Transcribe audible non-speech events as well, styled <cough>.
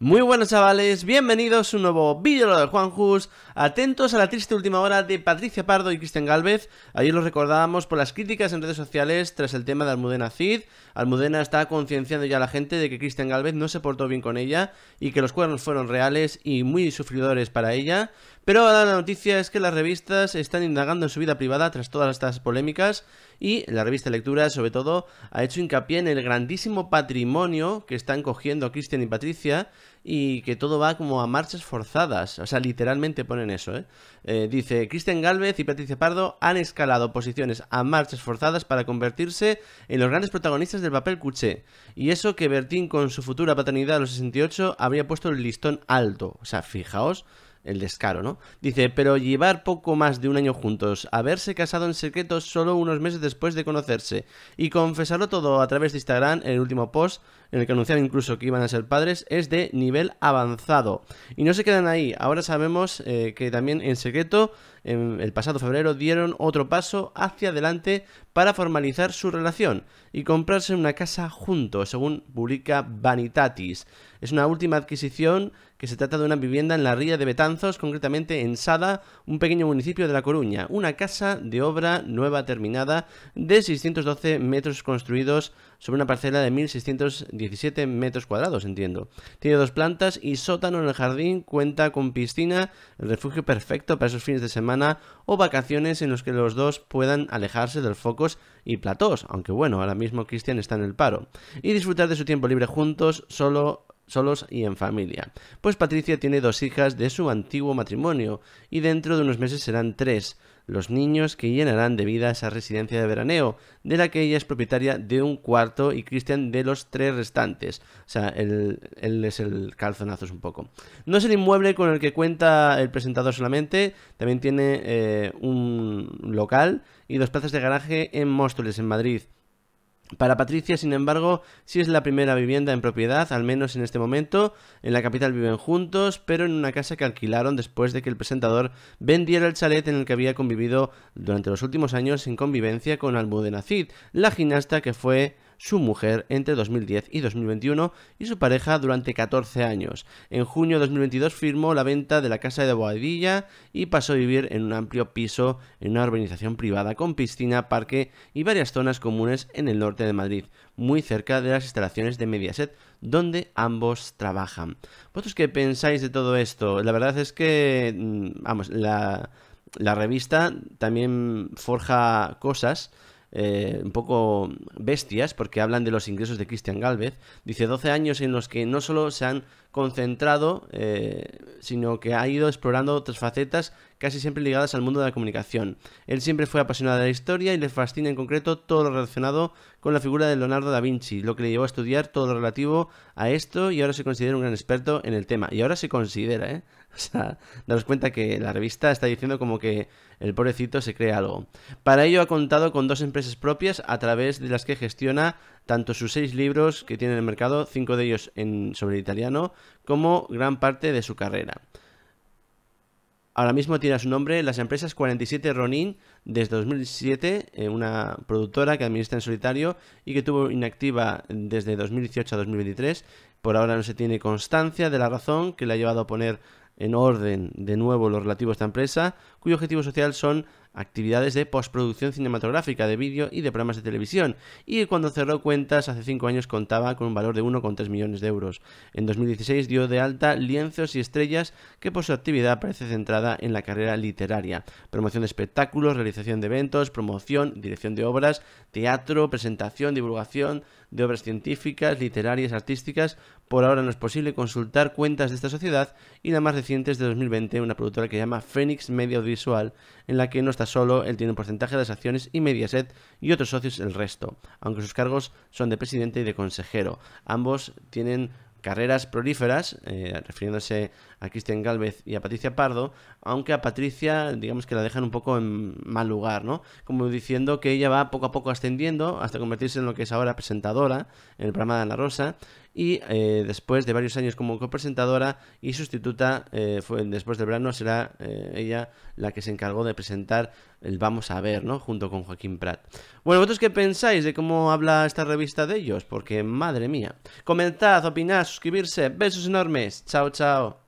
Muy buenos chavales, bienvenidos a un nuevo vídeo de Juan Jus. atentos a la triste última hora de Patricia Pardo y Cristian Galvez, ayer los recordábamos por las críticas en redes sociales tras el tema de Almudena Cid, Almudena está concienciando ya a la gente de que Cristian Galvez no se portó bien con ella y que los cuernos fueron reales y muy sufridores para ella, pero la noticia es que las revistas están indagando en su vida privada tras todas estas polémicas y la revista Lectura, sobre todo, ha hecho hincapié en el grandísimo patrimonio que están cogiendo Cristian y Patricia y que todo va como a marchas forzadas. O sea, literalmente ponen eso, ¿eh? eh dice, Cristian Galvez y Patricia Pardo han escalado posiciones a marchas forzadas para convertirse en los grandes protagonistas del papel cuché. Y eso que Bertín con su futura paternidad a los 68 habría puesto el listón alto. O sea, fijaos el descaro, ¿no? Dice, pero llevar poco más de un año juntos, haberse casado en secreto solo unos meses después de conocerse y confesarlo todo a través de Instagram en el último post, en el que anunciaron incluso que iban a ser padres, es de nivel avanzado. Y no se quedan ahí, ahora sabemos eh, que también en secreto, en el pasado febrero, dieron otro paso hacia adelante para formalizar su relación y comprarse una casa juntos, según publica Vanitatis. Es una última adquisición que se trata de una vivienda en la ría de Betanzos, concretamente en Sada, un pequeño municipio de La Coruña. Una casa de obra nueva terminada de 612 metros construidos sobre una parcela de 1.617 metros cuadrados, entiendo. Tiene dos plantas y sótano en el jardín, cuenta con piscina, el refugio perfecto para esos fines de semana o vacaciones en los que los dos puedan alejarse del foco y platós, aunque bueno, ahora mismo Cristian está en el paro, y disfrutar de su tiempo libre juntos, solo solos y en familia. Pues Patricia tiene dos hijas de su antiguo matrimonio y dentro de unos meses serán tres los niños que llenarán de vida esa residencia de veraneo, de la que ella es propietaria de un cuarto y Cristian de los tres restantes. O sea, él, es el calzonazos un poco. No es el inmueble con el que cuenta el presentador solamente, también tiene eh, un local y dos plazas de garaje en Móstoles, en Madrid. Para Patricia, sin embargo, sí es la primera vivienda en propiedad, al menos en este momento. En la capital viven juntos, pero en una casa que alquilaron después de que el presentador vendiera el chalet en el que había convivido durante los últimos años en convivencia con Almudena Cid, la gimnasta que fue su mujer entre 2010 y 2021 y su pareja durante 14 años. En junio de 2022 firmó la venta de la casa de Boadilla y pasó a vivir en un amplio piso en una urbanización privada con piscina, parque y varias zonas comunes en el norte de Madrid, muy cerca de las instalaciones de Mediaset, donde ambos trabajan. ¿Vosotros qué pensáis de todo esto? La verdad es que, mm, vamos, la, la revista también forja cosas eh, un poco bestias, porque hablan de los ingresos de Cristian Galvez. Dice 12 años en los que no solo se han concentrado, eh, sino que ha ido explorando otras facetas casi siempre ligadas al mundo de la comunicación. Él siempre fue apasionado de la historia y le fascina en concreto todo lo relacionado con la figura de Leonardo da Vinci, lo que le llevó a estudiar todo lo relativo a esto y ahora se considera un gran experto en el tema. Y ahora se considera, ¿eh? <laughs> O sea, daros cuenta que la revista está diciendo como que el pobrecito se cree algo. Para ello ha contado con dos empresas propias a través de las que gestiona tanto sus seis libros que tiene en el mercado, cinco de ellos en, sobre el italiano, como gran parte de su carrera. Ahora mismo tiene a su nombre las empresas 47 Ronin desde 2007, eh, una productora que administra en solitario y que tuvo inactiva desde 2018 a 2023. Por ahora no se tiene constancia de la razón que le ha llevado a poner en orden de nuevo lo relativo a esta empresa, cuyo objetivo social son actividades de postproducción cinematográfica, de vídeo y de programas de televisión, y cuando cerró cuentas hace 5 años contaba con un valor de 1,3 millones de euros. En 2016 dio de alta Lienzos y Estrellas, que por su actividad parece centrada en la carrera literaria, promoción de espectáculos, realización de eventos, promoción, dirección de obras, teatro, presentación, divulgación de obras científicas, literarias, artísticas. Por ahora no es posible consultar cuentas de esta sociedad y la más reciente es de 2020, una productora que llama Phoenix Media en la que no está solo, él tiene un porcentaje de las acciones y Mediaset y otros socios el resto, aunque sus cargos son de presidente y de consejero. Ambos tienen carreras prolíferas, eh, refiriéndose a Cristian Galvez y a Patricia Pardo, aunque a Patricia digamos que la dejan un poco en mal lugar, ¿no? Como diciendo que ella va poco a poco ascendiendo hasta convertirse en lo que es ahora presentadora en el programa de Ana Rosa y eh, después de varios años como copresentadora y sustituta, eh, fue, después del verano será eh, ella la que se encargó de presentar el Vamos a ver, ¿no? Junto con Joaquín Prat. Bueno, ¿vosotros qué pensáis de cómo habla esta revista de ellos? Porque, madre mía. Comentad, opinad, suscribirse. Besos enormes. Chao, chao.